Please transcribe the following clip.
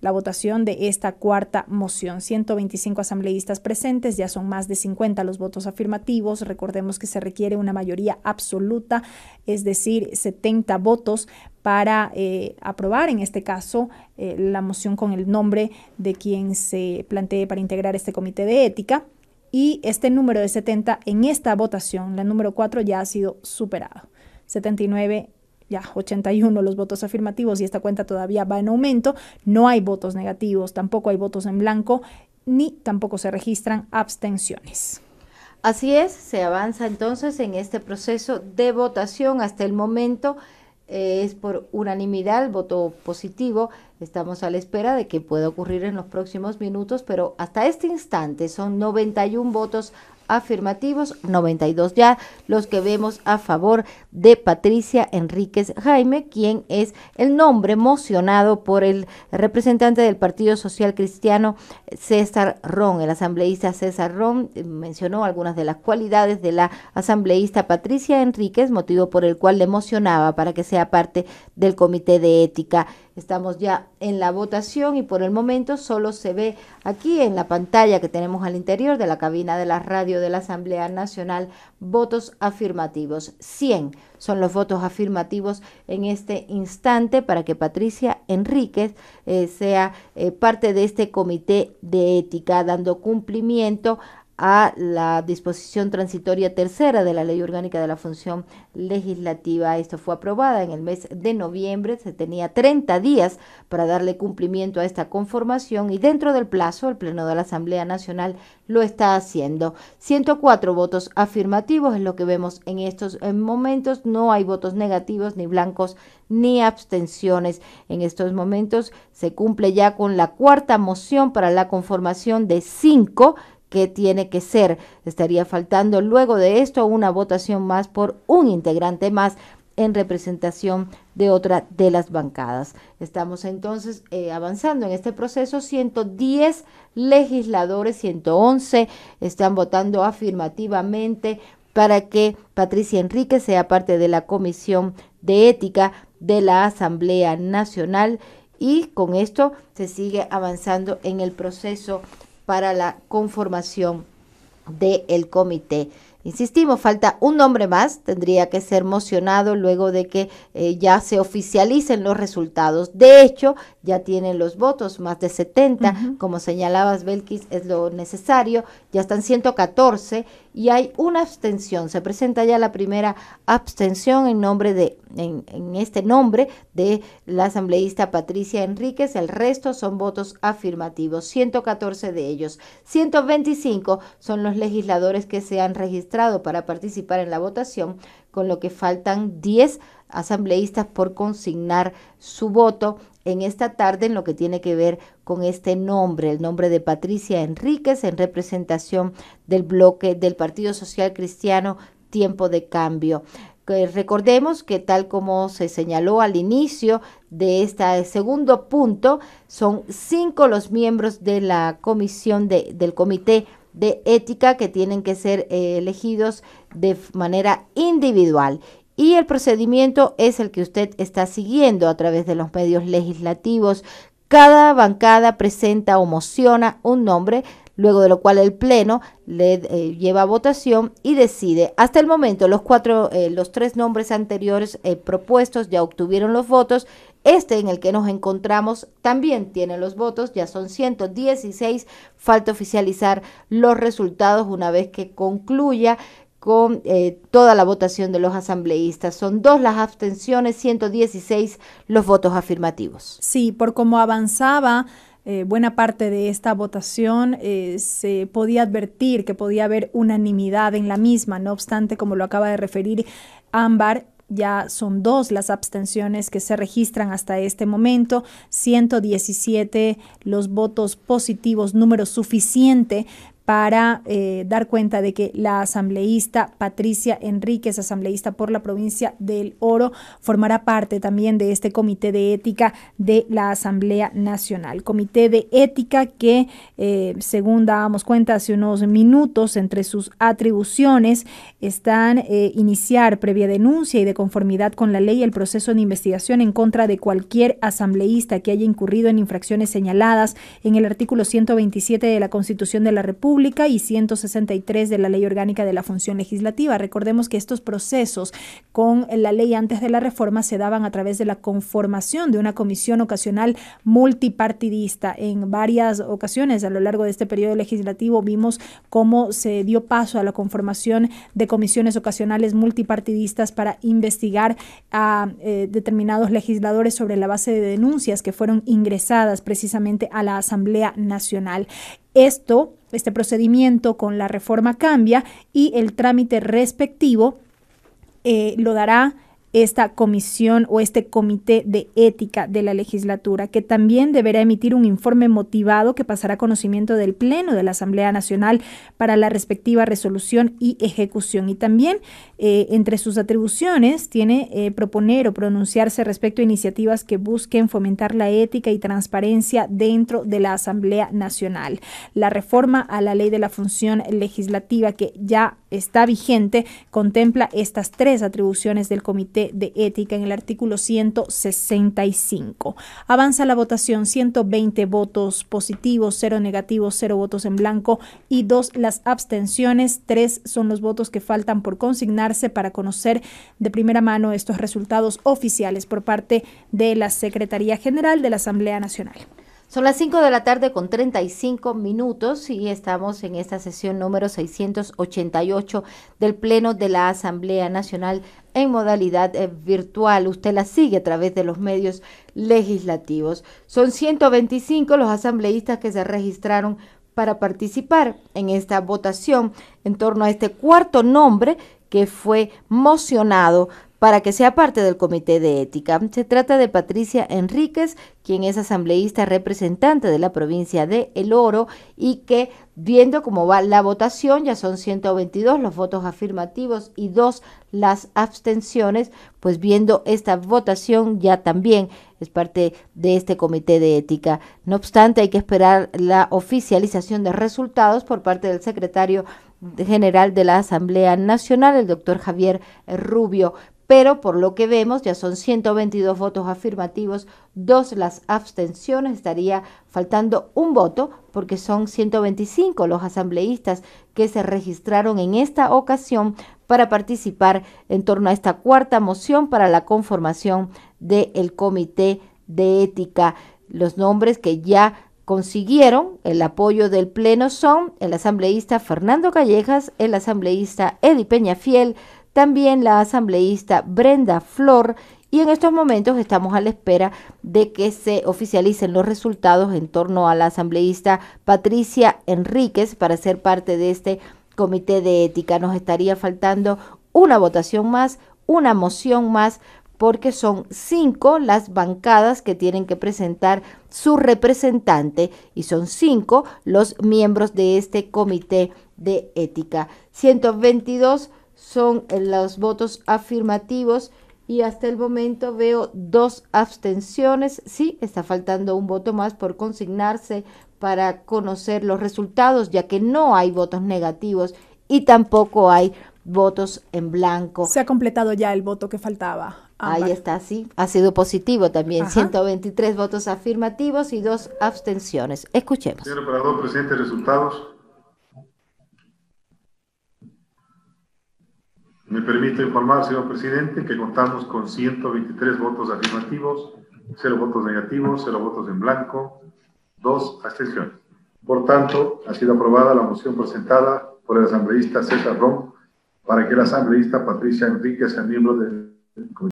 la votación de esta cuarta moción. 125 asambleístas presentes, ya son más de 50 los votos afirmativos. Recordemos que se requiere una mayoría absoluta, es decir, 70 votos para eh, aprobar, en este caso, eh, la moción con el nombre de quien se plantee para integrar este comité de ética. Y este número de 70 en esta votación, la número 4, ya ha sido superado. 79 ya 81 los votos afirmativos y esta cuenta todavía va en aumento, no hay votos negativos, tampoco hay votos en blanco, ni tampoco se registran abstenciones. Así es, se avanza entonces en este proceso de votación. Hasta el momento eh, es por unanimidad el voto positivo. Estamos a la espera de que pueda ocurrir en los próximos minutos, pero hasta este instante son 91 votos afirmativos, 92 ya los que vemos a favor de Patricia Enríquez Jaime, quien es el nombre mocionado por el representante del Partido Social Cristiano César Ron. El asambleísta César Ron eh, mencionó algunas de las cualidades de la asambleísta Patricia Enríquez, motivo por el cual le emocionaba para que sea parte del Comité de Ética Estamos ya en la votación y por el momento solo se ve aquí en la pantalla que tenemos al interior de la cabina de la radio de la Asamblea Nacional votos afirmativos. 100 son los votos afirmativos en este instante para que Patricia Enríquez eh, sea eh, parte de este comité de ética, dando cumplimiento a la disposición transitoria tercera de la Ley Orgánica de la Función Legislativa. Esto fue aprobada en el mes de noviembre. Se tenía 30 días para darle cumplimiento a esta conformación y dentro del plazo el Pleno de la Asamblea Nacional lo está haciendo. 104 votos afirmativos es lo que vemos en estos eh, momentos. No hay votos negativos ni blancos ni abstenciones. En estos momentos se cumple ya con la cuarta moción para la conformación de cinco que tiene que ser. Estaría faltando luego de esto una votación más por un integrante más en representación de otra de las bancadas. Estamos entonces eh, avanzando en este proceso. 110 legisladores, 111 están votando afirmativamente para que Patricia Enrique sea parte de la Comisión de Ética de la Asamblea Nacional y con esto se sigue avanzando en el proceso para la conformación del comité Insistimos, falta un nombre más, tendría que ser mocionado luego de que eh, ya se oficialicen los resultados. De hecho, ya tienen los votos, más de 70, como señalabas, Belkis, es lo necesario, ya están 114 y hay una abstención. Se presenta ya la primera abstención en nombre de, en este nombre de la asambleísta Patricia Enríquez. El resto son votos afirmativos, 114 de ellos. 125 son los legisladores que se han registrado para participar en la votación, con lo que faltan 10 asambleístas por consignar su voto en esta tarde en lo que tiene que ver con este nombre, el nombre de Patricia Enríquez en representación del bloque del Partido Social Cristiano Tiempo de Cambio. recordemos que tal como se señaló al inicio de este segundo punto, son cinco los miembros de la comisión del comité de ética que tienen que ser eh, elegidos de manera individual. Y el procedimiento es el que usted está siguiendo a través de los medios legislativos. Cada bancada presenta o mociona un nombre, luego de lo cual el Pleno le eh, lleva a votación y decide. Hasta el momento los, cuatro, eh, los tres nombres anteriores propuestos ya obtuvieron los votos este en el que nos encontramos también tiene los votos, ya son 116, falta oficializar los resultados una vez que concluya con eh, toda la votación de los asambleístas. Son dos las abstenciones, 116 los votos afirmativos. Sí, por cómo avanzaba eh, buena parte de esta votación, eh, se podía advertir que podía haber unanimidad en la misma. No obstante, como lo acaba de referir Ámbar, ya son dos las abstenciones que se registran hasta este momento, 117 los votos positivos, número suficiente para eh, dar cuenta de que la asambleísta Patricia Enríquez, asambleísta por la provincia del Oro, formará parte también de este comité de ética de la Asamblea Nacional. Comité de ética que, eh, según dábamos cuenta hace unos minutos, entre sus atribuciones están eh, iniciar previa denuncia y de conformidad con la ley el proceso de investigación en contra de cualquier asambleísta que haya incurrido en infracciones señaladas en el artículo 127 de la Constitución de la República y 163 de la Ley Orgánica de la Función Legislativa. Recordemos que estos procesos con la ley antes de la reforma se daban a través de la conformación de una comisión ocasional multipartidista. En varias ocasiones a lo largo de este periodo legislativo vimos cómo se dio paso a la conformación de comisiones ocasionales multipartidistas para investigar a eh, determinados legisladores sobre la base de denuncias que fueron ingresadas precisamente a la Asamblea Nacional. Esto, este procedimiento con la reforma cambia y el trámite respectivo eh, lo dará esta comisión o este comité de ética de la legislatura, que también deberá emitir un informe motivado que pasará a conocimiento del Pleno de la Asamblea Nacional para la respectiva resolución y ejecución. Y también eh, entre sus atribuciones tiene eh, proponer o pronunciarse respecto a iniciativas que busquen fomentar la ética y transparencia dentro de la Asamblea Nacional. La reforma a la ley de la función legislativa que ya está vigente contempla estas tres atribuciones del comité de Ética en el artículo 165. Avanza la votación, 120 votos positivos, 0 negativos, 0 votos en blanco y dos las abstenciones. tres son los votos que faltan por consignarse para conocer de primera mano estos resultados oficiales por parte de la Secretaría General de la Asamblea Nacional. Son las 5 de la tarde con 35 minutos y estamos en esta sesión número 688 del Pleno de la Asamblea Nacional en modalidad eh, virtual. Usted la sigue a través de los medios legislativos. Son 125 los asambleístas que se registraron para participar en esta votación en torno a este cuarto nombre que fue mocionado para que sea parte del Comité de Ética. Se trata de Patricia Enríquez, quien es asambleísta representante de la provincia de El Oro y que viendo cómo va la votación, ya son 122 los votos afirmativos y dos las abstenciones, pues viendo esta votación ya también es parte de este comité de ética. No obstante, hay que esperar la oficialización de resultados por parte del secretario general de la Asamblea Nacional, el doctor Javier Rubio. Pero por lo que vemos, ya son 122 votos afirmativos, dos las abstenciones, estaría faltando un voto porque son 125 los asambleístas que se registraron en esta ocasión para participar en torno a esta cuarta moción para la conformación del Comité de Ética. Los nombres que ya consiguieron el apoyo del Pleno son el asambleísta Fernando Callejas, el asambleísta Peña Peñafiel, también la asambleísta Brenda Flor y en estos momentos estamos a la espera de que se oficialicen los resultados en torno a la asambleísta Patricia Enríquez para ser parte de este comité de ética. Nos estaría faltando una votación más, una moción más porque son cinco las bancadas que tienen que presentar su representante y son cinco los miembros de este comité de ética. 122 son eh, los votos afirmativos y hasta el momento veo dos abstenciones. Sí, está faltando un voto más por consignarse para conocer los resultados, ya que no hay votos negativos y tampoco hay votos en blanco. Se ha completado ya el voto que faltaba. Ahí está, sí. Ha sido positivo también. 123 votos afirmativos y dos abstenciones. Escuchemos. Señor operador, presente resultados. Me permito informar, señor presidente, que contamos con 123 votos afirmativos, cero votos negativos, cero votos en blanco, dos abstenciones. Por tanto, ha sido aprobada la moción presentada por el asambleísta César Rom para que el asambleísta Patricia Enrique sea miembro del